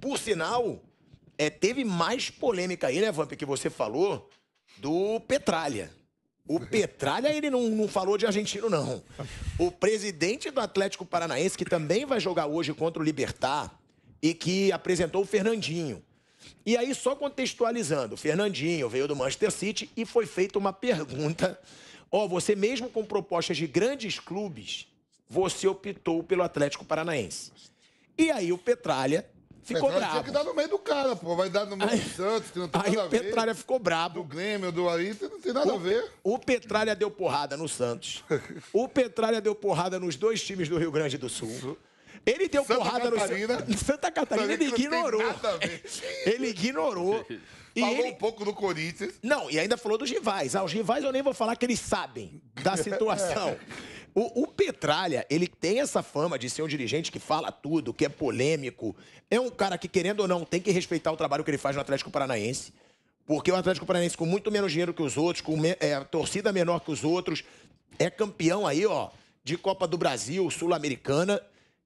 Por sinal, é, teve mais polêmica aí, né, Vamp, que você falou do Petralha. O Petralha, ele não, não falou de argentino, não. O presidente do Atlético Paranaense, que também vai jogar hoje contra o Libertar, e que apresentou o Fernandinho. E aí, só contextualizando, o Fernandinho veio do Manchester City e foi feita uma pergunta. Ó, oh, você mesmo com propostas de grandes clubes, você optou pelo Atlético Paranaense. E aí o Petralha ficou bravo. Tinha que dar no meio do cara, pô. Vai dar no meio aí, do Santos, que não tem nada a ver. Aí o Petralha ficou brabo. Do Grêmio, do Ari, não tem nada o, a ver. O Petralha deu porrada no Santos. o Petralha deu porrada nos dois times do Rio Grande do Sul. Ele deu Santa porrada Catarina. no Santa Catarina, ele ignorou. Ele ignorou. E falou ele... um pouco do Corinthians. Não, e ainda falou dos rivais. Ah, os rivais eu nem vou falar que eles sabem da situação. é. O, o, Petralha, ele tem essa fama de ser um dirigente que fala tudo, que é polêmico. É um cara que, querendo ou não, tem que respeitar o trabalho que ele faz no Atlético Paranaense. Porque o Atlético Paranaense, com muito menos dinheiro que os outros, com é, torcida menor que os outros, é campeão aí, ó, de Copa do Brasil, Sul-Americana.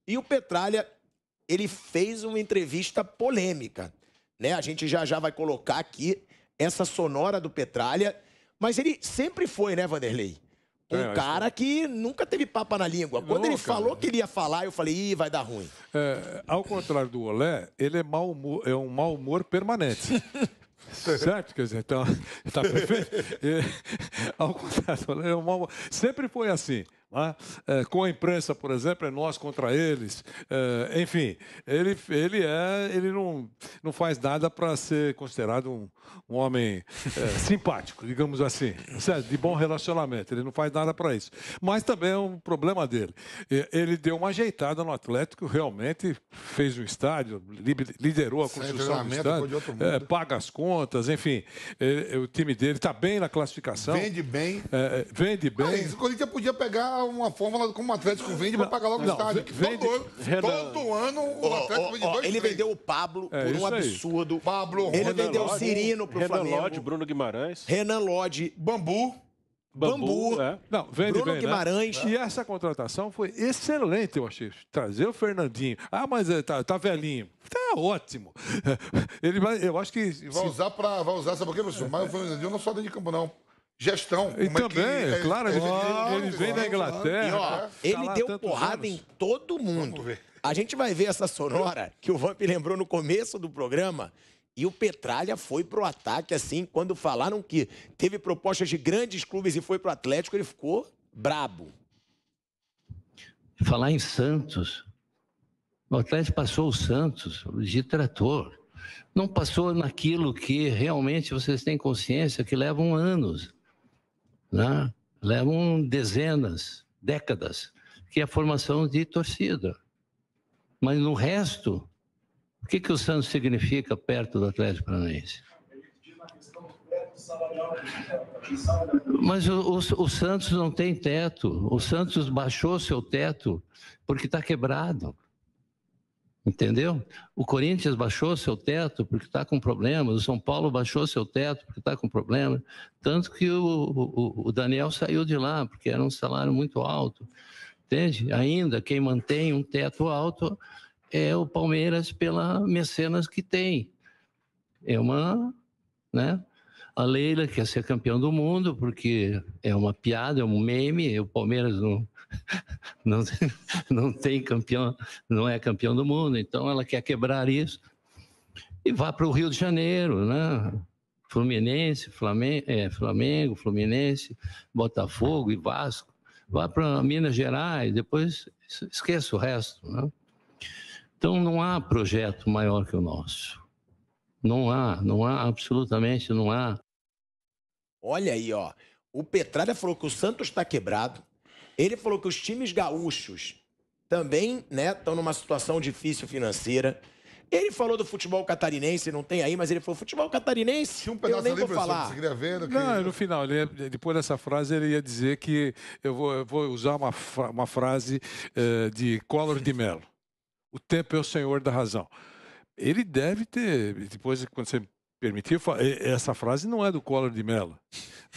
E o Petralha, ele fez uma entrevista polêmica. Né? A gente já já vai colocar aqui essa sonora do Petralha. Mas ele sempre foi, né, Vanderlei? É, um é, cara que nunca teve papa na língua. Quando ele cara. falou que ele ia falar, eu falei, ih, vai dar ruim. É, ao contrário do Olé, ele é, mau humor, é um mau humor permanente. certo? Quer dizer, então, tá perfeito? É, ao contrário do Olé, é um mau humor. Sempre foi assim. Né? É, com a imprensa, por exemplo, é nós contra eles. É, enfim, ele, ele, é, ele não, não faz nada para ser considerado um, um homem é, simpático, digamos assim, certo? de bom relacionamento. Ele não faz nada para isso. Mas também é um problema dele. É, ele deu uma ajeitada no Atlético, realmente fez um estádio, liderou a construção do estádio, é, paga as contas, enfim. Ele, é, o time dele está bem na classificação. Vende bem. vende bem. Mas, o Corinthians podia pegar uma fórmula como o Atlético vende para pagar logo não, o estádio. Vende, todo, Renan, todo ano o Atlético ó, vende ó, dois Ele três. vendeu o Pablo é por um absurdo. Aí. Pablo, Ele Renan vendeu Lodge, o Cirino pro Renan Flamengo. Lodge, Bruno Guimarães. Renan Lodge. Bambu. Bambu, Bambu é. é. não, vende Bruno bem, né? Guimarães. Né? E essa contratação foi excelente, eu achei. Trazer o Fernandinho. Ah, mas é, tá, tá velhinho. Tá ótimo. Ele vai, eu acho que. Vai usar para. Vai usar, sabe por quê, professor? Mas o Fernandinho não só dentro de campo, não gestão. E é também, é, claro, ele, ele, vem da Inglaterra. E, ó, tá ele deu porrada anos. em todo mundo. A gente vai ver essa sonora que o Vamp lembrou no começo do programa. E o Petralha foi pro ataque, assim, quando falaram que teve propostas de grandes clubes e foi pro Atlético, ele ficou brabo. Falar em Santos, o Atlético passou o Santos de trator. Não passou naquilo que realmente vocês têm consciência que levam anos né? levam dezenas, décadas, que é a formação de torcida. Mas no resto, o que, que o Santos significa perto do Atlético Paranaense? Mas o, o, o Santos não tem teto. O Santos baixou seu teto porque está quebrado. Entendeu? O Corinthians baixou seu teto porque está com problemas, o São Paulo baixou seu teto porque está com problemas, tanto que o, o, o, Daniel saiu de lá, porque era um salário muito alto. Entende? Ainda quem mantém um teto alto é o Palmeiras pela mecenas que tem. É uma. Né? A Leila quer ser campeão do mundo porque é uma piada, é um meme, o Palmeiras não não, não tem campeão, não é campeão do mundo, então ela quer quebrar isso e vá para o Rio de Janeiro, né? Fluminense, Flamengo, é, Flamengo, Fluminense, Botafogo e Vasco. Vá para Minas Gerais, depois esqueça o resto, né? Então não há projeto maior que o nosso. Não há, não há, absolutamente não há. Olha aí, ó. O Petralha falou que o Santos está quebrado, ele falou que os times gaúchos também estão né, numa situação difícil financeira. Ele falou do futebol catarinense, não tem aí, mas ele falou futebol catarinense. Tinha um pedaço eu nem vou falar. ver, né, Não, no final, ia, depois dessa frase, ele ia dizer que eu vou, eu vou usar uma, uma frase uh, de Collor de Mello: O tempo é o senhor da razão. Ele deve ter, depois, quando você permitir, eh, essa frase não é do Collor de Mello.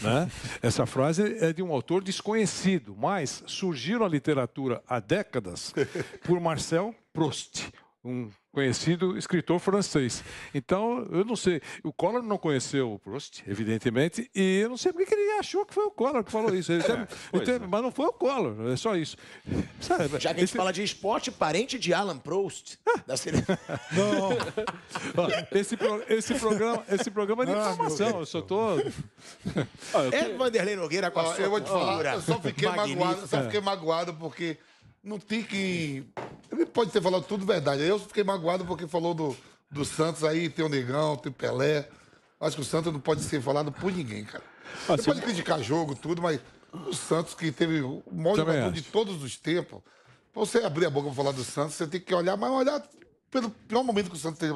Né? Essa frase é de um autor desconhecido, mas surgiu na literatura há décadas por Marcel Proust, um conhecido escritor francês. Então, eu não sei. O Collor não conheceu o Proust, evidentemente, e eu não sei porque ele achou que foi o Collor que falou isso. Até, é, mas não foi o Collor, é só isso. Sabe, é Já que a gente esse... fala de esporte, parente de Alan Proust. Ah. da sele... não. esse, pro, esse, programa, esse programa é de ah, informação, eu sou todo. ah, eu tô... É Vanderlei Nogueira com a sua eu vou te falar, Eu só fiquei, magoado, só fiquei magoado porque não no TIC ele pode ter falado tudo verdade. Eu fiquei magoado porque falou do, do Santos aí, tem o Negão, tem o Pelé. Acho que o Santos não pode ser falado por ninguém, cara. Ah, Você pode criticar jogo, tudo, mas o Santos, que teve o maior Também jogador acho. de todos os tempos, pra você abrir a boca pra falar do Santos, você tem que olhar, mas olhar pelo pior momento que o Santos teve.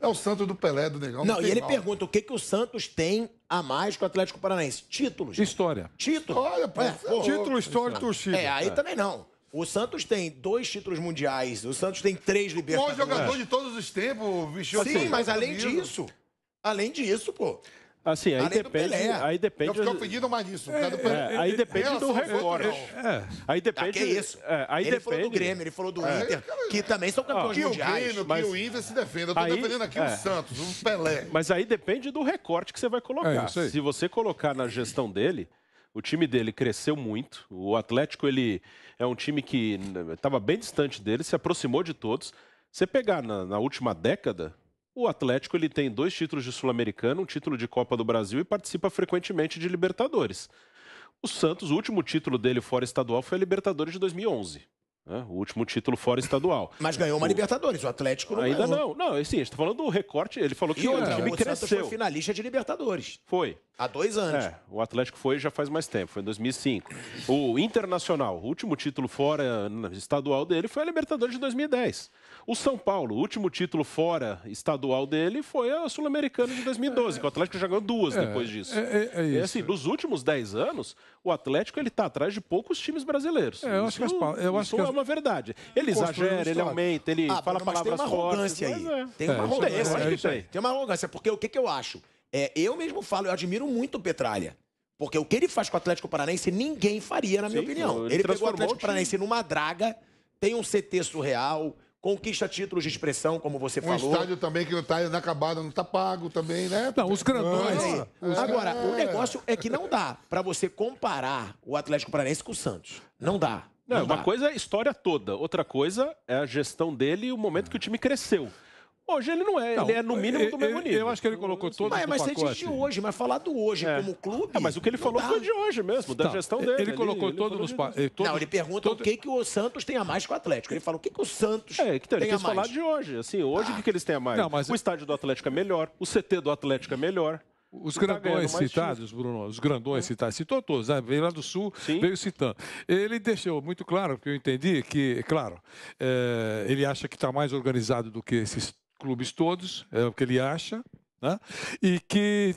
É o Santos do Pelé, do Negão. Não, não e ele mal. pergunta o que, que o Santos tem a mais que o Atlético Paranaense? Títulos. História. Título. História, pô. É, é pô. Título, história e torcida. É, aí é. também não. O Santos tem dois títulos mundiais, o Santos tem três Libertadores. Bom jogador de todos os tempos, vestiu Sim, assim, mas além disso, além disso, pô. Assim, aí depende, aí depende. Eu fiquei ofendido mais disso. É, do... é, aí depende do recorde. É, aí depende. Ah, é isso? aí ele depende. falou do Grêmio, ele falou do é. Inter, que também são campeões ah, mundiais. Que o Grêmio, mas... que o Inter se defenda. Eu tô aí, defendendo aqui o é. Santos, o Pelé. Mas aí depende do recorte que você vai colocar. É, se você colocar na gestão dele, o time dele cresceu muito. O Atlético ele é um time que estava bem distante dele, se aproximou de todos. Você pegar na, na, última década, o Atlético ele tem dois títulos de Sul-Americano, um título de Copa do Brasil e participa frequentemente de Libertadores. O Santos, o último título dele fora estadual foi a Libertadores de 2011. Né? O último título fora estadual. Mas ganhou uma o... Libertadores, o Atlético não Ainda ganhou. não. Não, assim, a gente está falando do recorte, ele falou que e outra, o time o cresceu. Santos foi finalista de Libertadores. Foi. Há dois anos. É, o Atlético foi já faz mais tempo, foi em 2005. O Internacional, o último título fora estadual dele foi a Libertadores de 2010. O São Paulo, o último título fora estadual dele foi a Sul-Americana de 2012, é, que o Atlético já ganhou duas é, depois disso. É, é, é isso. E assim, nos últimos dez anos, o Atlético ele tá atrás de poucos times brasileiros. É, eu isso, acho que as, eu acho que é uma verdade. Ele exagera, ele aumenta, ele ah, fala mas palavras tem uma arrogância fortes. Aí. É. Tem uma é, arrogância. tem uma arrogância, porque o que, que eu acho? É, eu mesmo falo, eu admiro muito o Petralha. Porque o que ele faz com o Atlético Paranaense, ninguém faria, na minha Sim, opinião. Ele, ele pegou o Atlético Paranaense numa draga, tem um CT surreal, conquista títulos de expressão, como você um falou. Um estádio também que não está é inacabado, não está pago também, né? Não, os grandões. É. Agora, é. o negócio é que não dá para você comparar o Atlético Paranaense com o Santos. Não dá. Não, não uma dá. coisa é a história toda, outra coisa é a gestão dele e o momento ah. que o time cresceu. Hoje ele não é, não, ele é no mínimo do mesmo nível. Eu acho que ele colocou todos mas, mas é pacote. Mas de hoje, mas falar do hoje é. como clube... É, mas o que ele falou dá. foi de hoje mesmo, da gestão dele. Ele, ele colocou ele todos os pacotes. Eh, não, ele pergunta todo... o que, que o Santos tem a mais que o Atlético. Ele fala o que, que o Santos é, então, tem a mais. Ele quis falar de hoje, assim, hoje o ah. que, que eles têm a mais? Não, mas... O estádio do Atlético é melhor, o CT do Atlético é melhor. Os tá grandões tá citados, Bruno, os grandões citados, citou todos, né? veio lá do Sul, Sim. veio citando. Ele deixou muito claro, porque eu entendi que, claro, é, ele acha que está mais organizado do que esses clubes todos, é o que ele acha, né? e que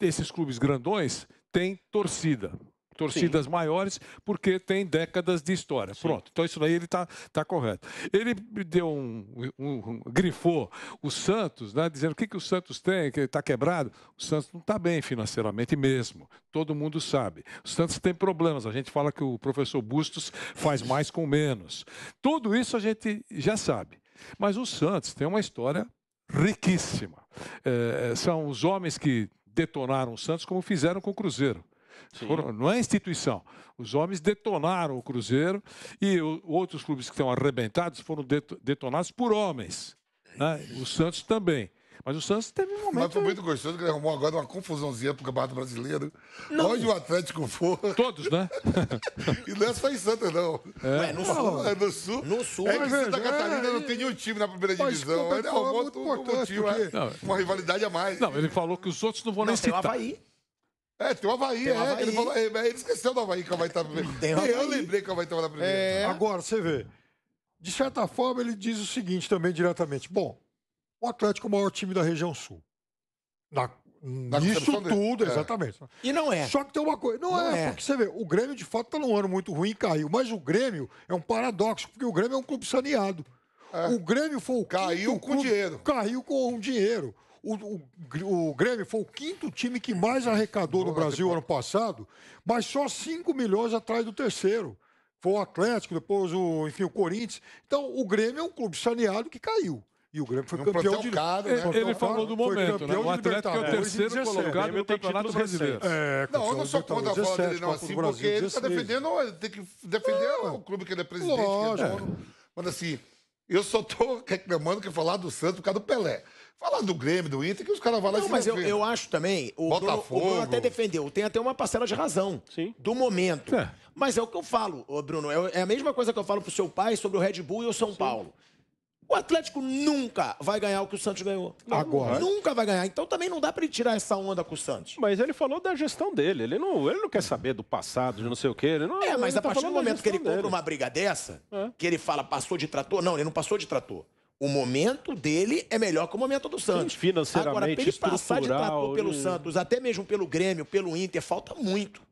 esses clubes grandões têm torcida. Torcidas Sim. maiores, porque tem décadas de história. Sim. Pronto. Então, isso daí ele está tá correto. Ele deu um, um, um, grifou o Santos, né, dizendo o que, que o Santos tem, que ele está quebrado. O Santos não está bem financeiramente mesmo. Todo mundo sabe. O Santos tem problemas. A gente fala que o professor Bustos faz mais com menos. Tudo isso a gente já sabe. Mas o Santos tem uma história riquíssima. É, é, são os homens que detonaram o Santos, como fizeram com o Cruzeiro. Foram, não é instituição. Os homens detonaram o Cruzeiro e o, outros clubes que estão arrebentados foram detonados por homens. Né? O Santos também. Mas o Santos teve um momento. Mas foi muito gostoso que ele arrumou agora uma confusãozinha pro Campeonato Brasileiro. Não. Onde o Atlético for. Todos, né? e não é só em Santos, não. É, Ué, no, sul. É no sul. No sul. É que Santa é, Catarina é... não tem nenhum time na primeira divisão. Mas, é ele arrumou muito um, um time, não, é. uma rivalidade a mais. Não, ele falou que os outros não vão nem nem tem citar. O Havaí. É, tem o Havaí, tem é. Havaí. Ele, falou, ele esqueceu do Havaí que o Havaí na primeira. primeiro. Eu lembrei que o Havaí estava na primeira. É... Agora, você vê. De certa forma, ele diz o seguinte também diretamente. Bom, o Atlético é o maior time da região sul. Na, na isso tudo, é. exatamente. É. E não é. Só que tem uma coisa. Não, não é, é, porque você vê, o Grêmio de fato está num ano muito ruim e caiu. Mas o Grêmio é um paradoxo, porque o Grêmio é um clube saneado. É. O Grêmio foi o Caiu quinto, com clube, dinheiro. Caiu com dinheiro. O, o, o, Grêmio foi o quinto time que mais arrecadou Boa, no Brasil ano passado, mas só 5 milhões atrás do terceiro. Foi o Atlético, depois o, enfim, o Corinthians. Então, o Grêmio é um clube saneado que caiu. E o Grêmio foi um campeão de... Caro, né? É, ele, então, falou do momento, né? O Atlético é o terceiro é. colocado no Campeonato Brasileiro. É, não, eu não sou contra a bola dele, não, assim, porque ele está defendendo, tem que defender é, o clube que ele é presidente, Lógico. que é Mas assim, eu só estou reclamando que falar do Santos por causa do Pelé. Falar do Grêmio, do Inter, que os caras vão lá Não, mas eu, eu, acho também. O Botafogo. Bruno, o Bruno até defendeu. Tem até uma parcela de razão. Sim. Do momento. É. Mas é o que eu falo, Bruno. É, é a mesma coisa que eu falo para o seu pai sobre o Red Bull e o São Sim. Paulo. O Atlético nunca vai ganhar o que o Santos ganhou. Agora. Nunca vai ganhar. Então também não dá para ele tirar essa onda com o Santos. Mas ele falou da gestão dele. Ele não, ele não quer saber do passado, de não sei o quê. Ele não, é, mas a tá partir do momento que ele dele. compra uma briga dessa, é. que ele fala passou de trator. Não, ele não passou de trator. O momento dele é melhor que o momento do Santos. Sim, financeiramente, Agora, pra ele passar de trator pelo e... Santos, até mesmo pelo Grêmio, pelo Inter, falta muito.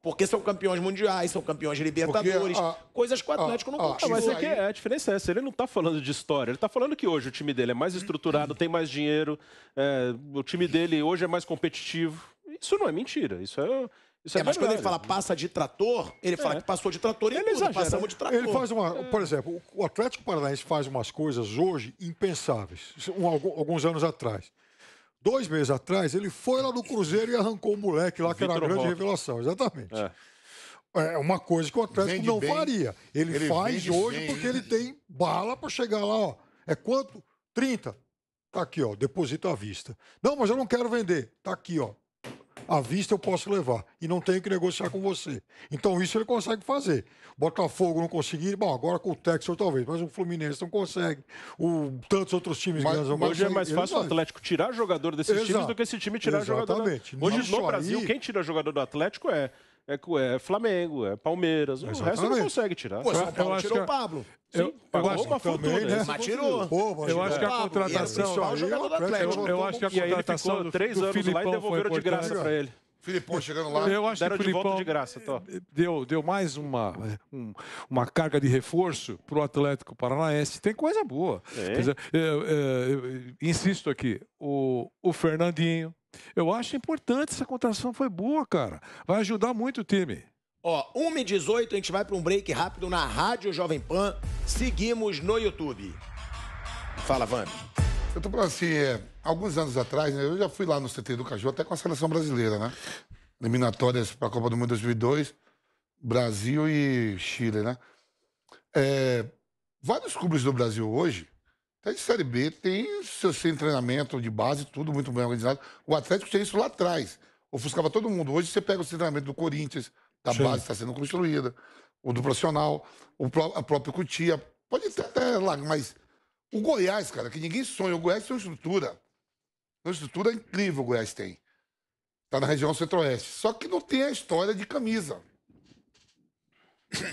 Porque são campeões mundiais, são campeões de Libertadores, Porque, coisas que o Atlético ó, não conquistou. Mas é que é a diferença é essa, ele não está falando de história, ele está falando que hoje o time dele é mais estruturado, tem mais dinheiro, é, o time dele hoje é mais competitivo. Isso não é mentira, isso é... Isso é, é mas quando ele fala passa de trator, ele fala é. que passou de trator e ele tudo, passamos de trator. Ele faz uma, é. por exemplo, o Atlético Paranaense faz umas coisas hoje impensáveis, um, alguns anos atrás. Dois meses atrás, ele foi lá no Cruzeiro e arrancou o moleque lá, que Victor era a grande revelação, exatamente. É. é. uma coisa que o Atlético vende não bem, faria. Ele, ele faz hoje porque ele tem bala para chegar lá, ó. É quanto? 30. Tá aqui, ó, deposito à vista. Não, mas eu não quero vender. Tá aqui, ó, à vista eu posso levar e não tenho que negociar com você. Então isso ele consegue fazer. Botafogo não conseguir, bom, agora com o Texas talvez, mas o Fluminense não consegue. O tantos outros times mas, grandes, hoje é mais fácil o Atlético tirar jogador desses Exato. times do que esse time tirar Exatamente. jogador. Exatamente. Hoje no Brasil aí... quem tira jogador do Atlético é é, é Flamengo, é Palmeiras. O resto não consegue tirar. Pô, São Paulo tirou o Pablo. Sim, eu, pagou eu uma fortuna, também, né? mas tirou. Pô, eu acho que a contratação. jogador do Atlético. Eu, acho que a contratação. Ficou do, três anos lá e devolveram de graça para ele. Filipão chegando lá. Eu acho Deram que o Filipão de, de graça, Deu, deu mais uma, é, um, uma carga de reforço para o Atlético Paranaense. Tem coisa boa. É. Dizer, eu, eu, eu, insisto aqui, o, o Fernandinho, eu acho importante, essa contratação foi boa, cara. Vai ajudar muito o time. Ó, 1h18, a gente vai para um break rápido na Rádio Jovem Pan. Seguimos no YouTube. Fala, Vani. Eu tô falando assim, é, alguns anos atrás, né, eu já fui lá no CT do Caju, até com a seleção brasileira, né? Eliminatórias para a Copa do Mundo 2002, Brasil e Chile, né? É, vários clubes do Brasil hoje até de Série B tem seu, seu treinamento de base, tudo muito bem organizado. O Atlético tinha isso lá atrás. Ofuscava todo mundo. Hoje você pega o treinamento do Corinthians, da Sim. base está sendo construída, o do profissional, o pró a própria Cutia. Pode ter até lá, mas o Goiás, cara, que ninguém sonha. O Goiás tem uma estrutura. Uma estrutura incrível o Goiás tem. Está na região centro-oeste. Só que não tem a história de camisa.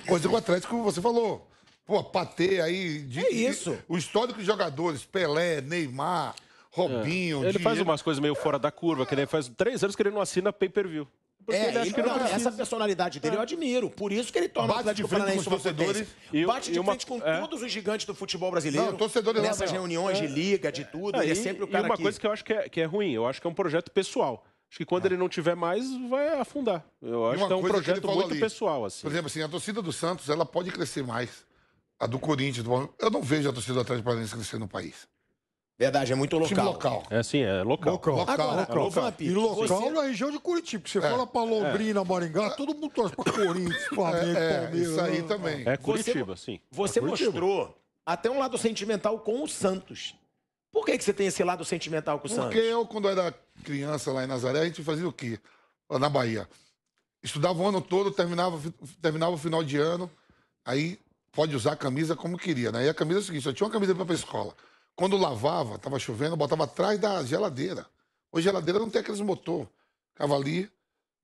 Coisa que o Atlético, você falou. Pô, patê aí. De, é isso. De, o histórico de jogadores, Pelé, Neymar, Robinho. É. Ele faz umas coisas meio fora da curva, que nem faz três anos que ele não assina pay-per-view. É, ele, ele então, não, essa personalidade dele eu é. admiro. Por isso que ele torna bate o Atlético Paranaense uma potência. bate de uma, frente com é. todos os gigantes do futebol brasileiro. Não, torcedores nessas lá, reuniões é. de liga, de tudo. É, ele é e, é sempre o cara E uma que... coisa que eu acho que é, que é ruim, eu acho que é um projeto pessoal. Acho que quando é. ele não tiver mais, vai afundar. Eu acho que é um projeto muito ali. pessoal. Assim. Por exemplo, assim, a torcida do Santos ela pode crescer mais a do Corinthians, do... eu não vejo a torcida do Atlético Paranaense crescer no país. Verdade, é muito local. Time local. É sim, é local. Local, local. Agora, local. local. e local você... na é região de Curitiba. Porque você é. fala pra Londrina, é. Maringá, todo mundo torce pra Corinthians, é, Flamengo, é, Palmeiras. Isso aí né? também. É Curitiba, você, sim. Você é Curitiba. mostrou até um lado sentimental com o Santos. Por que, que você tem esse lado sentimental com o Porque Santos? Porque eu, quando era criança lá em Nazaré, a gente fazia o quê? Na Bahia. Estudava o ano todo, terminava, terminava o final de ano, aí pode usar a camisa como queria, né? E a camisa é o seguinte, eu tinha uma camisa para ir pra escola. Quando lavava, tava chovendo, botava atrás da geladeira. Hoje a geladeira não tem aqueles motor. Ficava ali,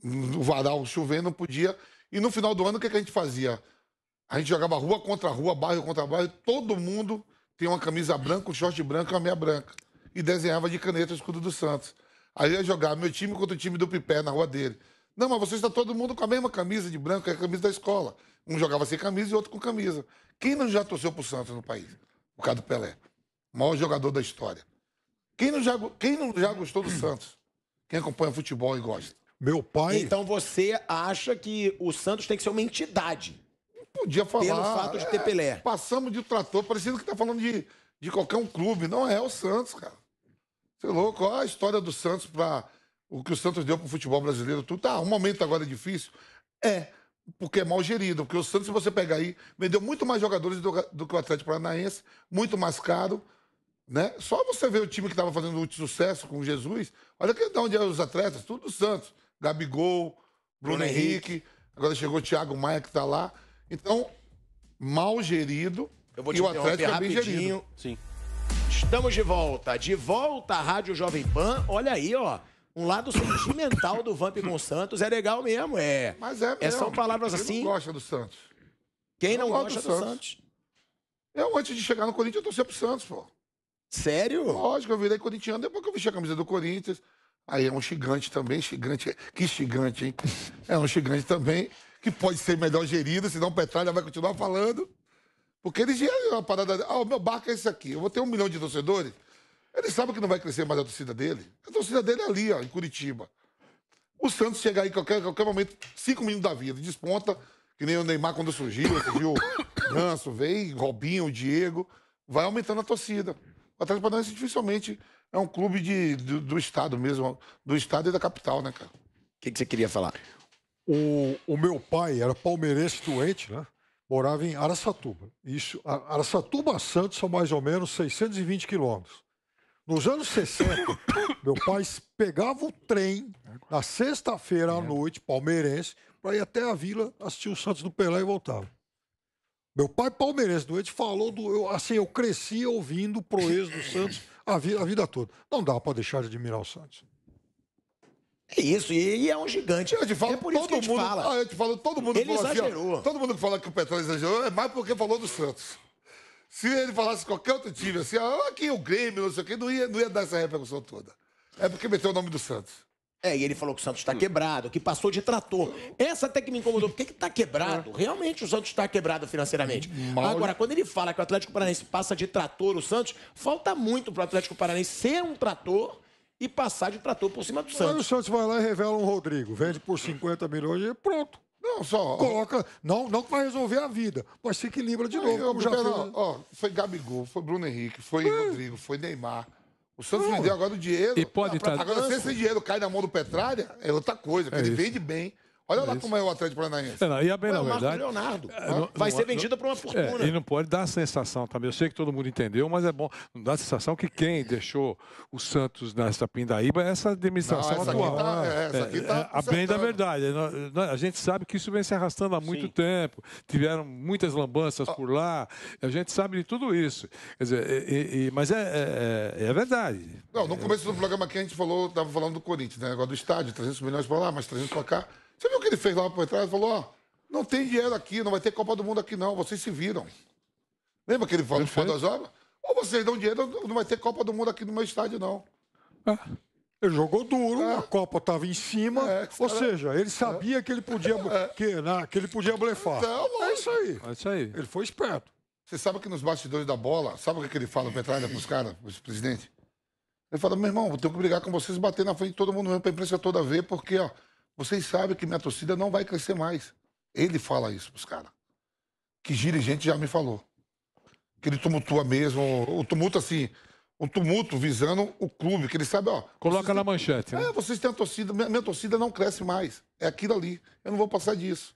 no varal chovendo, não podia. E no final do ano, o que, que a gente fazia? A gente jogava rua contra rua, bairro contra bairro, todo mundo tem uma camisa branca, um short branco e uma meia branca. E desenhava de caneta o escudo do Santos. Aí ia jogar meu time contra o time do Pipé na rua dele. Não, mas você está todo mundo com a mesma camisa de branco, que é a camisa da escola. Um jogava sem camisa e outro com camisa. Quem não já torceu pro Santos no país? Por causa do Pelé. O maior jogador da história. Quem não já, quem não já gostou do Santos? Quem acompanha futebol e gosta? Meu pai. Então você acha que o Santos tem que ser uma entidade? Não podia falar. Pelo fato de ter é, Pelé. É, passamos de trator, parecendo que está falando de, de qualquer um clube. Não é o Santos, cara. Você é louco? Olha a história do Santos para o que o Santos deu para o futebol brasileiro, tudo. Tá, um momento agora é difícil. É, porque é mal gerido. Porque o Santos, se você pegar aí, vendeu muito mais jogadores do, do que o Atlético Paranaense, muito mais caro. Né? Só você ver o time que estava fazendo muito sucesso com Jesus. Olha que de onde é os atletas, tudo do Santos. Gabigol, Bruno, Bruno Henrique. Henrique. Agora chegou o Thiago Maia, que está lá. Então, mal gerido. Eu vou te e o Atlético é bem gerido. Sim. Estamos de volta. De volta à Rádio Jovem Pan. Olha aí, ó um lado sentimental do Vamp com o Santos é legal mesmo. É, Mas é, é mesmo. é são palavras assim. Quem não assim. gosta do Santos? Quem não, não gosta do, do Santos? Santos? Eu, antes de chegar no Corinthians, eu torcia pro Santos, pô. Sério? Lógico, eu virei corintiano depois que eu vesti a camisa do Corinthians. Aí é um gigante também, gigante. Que gigante, hein? É um gigante também, que pode ser melhor gerido, senão o Petralha vai continuar falando. Porque eles já é uma parada. Ah, o meu barco é esse aqui. Eu vou ter um milhão de torcedores. Ele sabe que não vai crescer mais a torcida dele. A torcida dele é ali, ó, em Curitiba. O Santos chega aí em qualquer, qualquer momento, cinco minutos da vida, desponta, que nem o Neymar quando surgiu, viu? Ganso veio, Robinho, Diego, vai aumentando a torcida. O Atlético Paranaense dificilmente é um clube de, do, do, estado mesmo, do estado e da capital, né, cara? O que, que você queria falar? O, o meu pai era palmeirense doente, né? Morava em Araçatuba. Isso, Araçatuba a Santos são mais ou menos 620 quilômetros. Nos anos 60, meu pai pegava o trem na sexta-feira à é. noite, palmeirense, para ir até a vila assistir o Santos do Pelé e voltava. Meu pai palmeirense doente falou do. Eu, assim, eu cresci ouvindo o do Santos a, vida a vida toda. Não dá para deixar de admirar o Santos. É isso, e, e é um gigante. Eu te falo, é por todo isso que a gente mundo, fala. Ah, eu te falo, todo mundo Ele exagerou. Assim, ó, todo mundo que fala que o Petróleo exagerou é mais porque falou do Santos. Se ele falasse qualquer outro time, assim, ah, aqui o Grêmio, não sei o quê, não ia, não ia dar essa repercussão toda. É porque meteu o nome do Santos. É, e ele falou que o Santos está quebrado, que passou de trator. Essa até que me incomodou. Por que está quebrado? É. Realmente o Santos está quebrado financeiramente. Mal... Agora, quando ele fala que o Atlético Paranaense passa de trator o Santos, falta muito para o Atlético Paranaense ser um trator e passar de trator por cima do Santos. Aí o Santos vai lá e revela um Rodrigo. Vende por 50 milhões e pronto. Não, só. Coloca. Não, não vai resolver a vida, mas se equilibra de novo. Como já foi. Ó, foi Gabigol, foi Bruno Henrique, foi é. Rodrigo, foi Neymar. O Santos vendeu agora o dinheiro. E pode tá Agora, se esse dinheiro cai na mão do Petralha, é outra coisa, porque é ele vende bem. Olha é lá isso. como é o Atlético Paranaense. não, e a bem, na é verdade. Leonardo. Não, é, vai não, ser vendido para uma é, fortuna. e não pode dar a sensação também. Eu sei que todo mundo entendeu, mas é bom. Não dá a sensação que quem deixou o Santos nessa pindaíba é essa administração não, essa atual. Aqui tá, essa aqui tá a bem da verdade. A gente sabe que isso vem se arrastando há muito Sim. tempo. Tiveram muitas lambanças ah. por lá. A gente sabe de tudo isso. Quer dizer, e, e, mas é, é, verdade. Não, no começo do programa aqui a gente falou, estava falando do Corinthians, né? Negócio do estádio, 300 milhões para lá, mas 300 para cá. Você viu o que ele fez lá por trás? Falou, ó, não tem dinheiro aqui, não vai ter Copa do Mundo aqui não, vocês se viram. Lembra que ele falou fora das obras? Ou vocês dão dinheiro, não vai ter Copa do Mundo aqui no meu estádio não. É. Ele jogou duro, é. a Copa estava em cima, é, ou cara... seja, ele sabia que ele podia é. que, né, que ele podia blefar. Então, é isso aí. É isso aí. Ele foi esperto. Você sabe que nos bastidores da bola, sabe o que, ele fala, Petralha, para os caras, os presidentes? Ele fala, meu irmão, eu tenho que brigar com vocês, bater na frente de todo mundo mesmo, para a imprensa toda ver, porque ó, vocês sabem que minha torcida não vai crescer mais. Ele fala isso pros caras. Que dirigente já me falou. Que ele tumultua mesmo, o tumulto assim, um tumulto visando o clube, que ele sabe, ó. Coloca na manchete. Né? É, vocês têm a torcida, minha, minha, torcida não cresce mais. É aquilo ali. Eu não vou passar disso.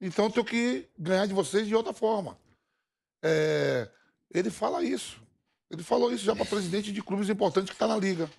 Então eu tenho que ganhar de vocês de outra forma. É... ele fala isso. Ele falou isso já para presidente de clubes importantes que está na liga.